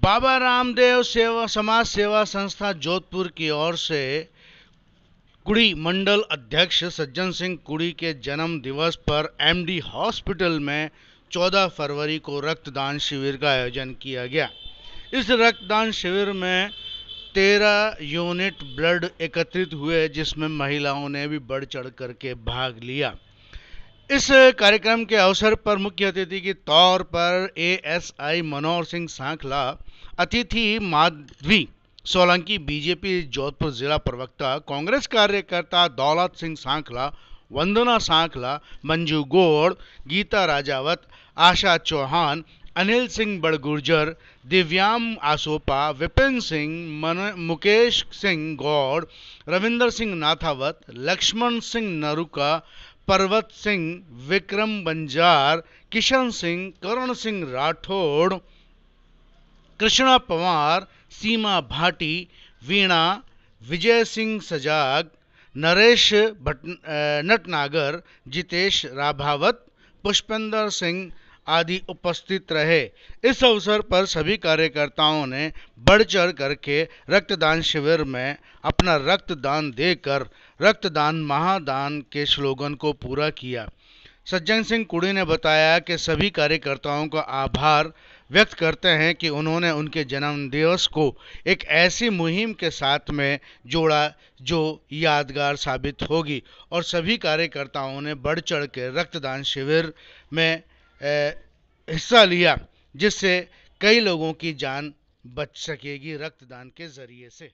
बाबा रामदेव सेवा समाज सेवा संस्था जोधपुर की ओर से कुड़ी मंडल अध्यक्ष सज्जन सिंह कुड़ी के जन्म दिवस पर एमडी हॉस्पिटल में 14 फरवरी को रक्तदान शिविर का आयोजन किया गया इस रक्तदान शिविर में तेरह यूनिट ब्लड एकत्रित हुए जिसमें महिलाओं ने भी बढ़ चढ़ करके भाग लिया इस कार्यक्रम के अवसर पर मुख्य अतिथि के तौर पर एएसआई मनोहर सिंह सांखला अतिथि माधवी सोलंकी बीजेपी जोधपुर जिला प्रवक्ता कांग्रेस कार्यकर्ता दौलत सिंह सांखला वंदना सांखला मंजू गोड़ गीता राजावत आशा चौहान अनिल सिंह बड़गुर्जर दिव्याम आसोपा विपिन सिंह मन मुकेश सिंह गौड़ रविंदर सिंह नाथावत लक्ष्मण सिंह नरुका पर्वत सिंह विक्रम बंजार किशन सिंह करण सिंह राठौड़ कृष्णा पवार सीमा भाटी वीणा विजय सिंह सजाग नरेश भट नटनागर जितेश राभावत पुष्पेंद्र सिंह आदि उपस्थित रहे इस अवसर पर सभी कार्यकर्ताओं ने बढ़ चढ़ करके रक्तदान शिविर में अपना रक्तदान देकर रक्तदान महादान के स्लोगन को पूरा किया सज्जन सिंह कुड़ी ने बताया कि सभी कार्यकर्ताओं का आभार व्यक्त करते हैं कि उन्होंने उनके जन्मदिवस को एक ऐसी मुहिम के साथ में जोड़ा जो यादगार साबित होगी और सभी कार्यकर्ताओं ने बढ़ चढ़ के रक्तदान शिविर में हिस्सा लिया जिससे कई लोगों की जान बच सकेगी रक्तदान के ज़रिए से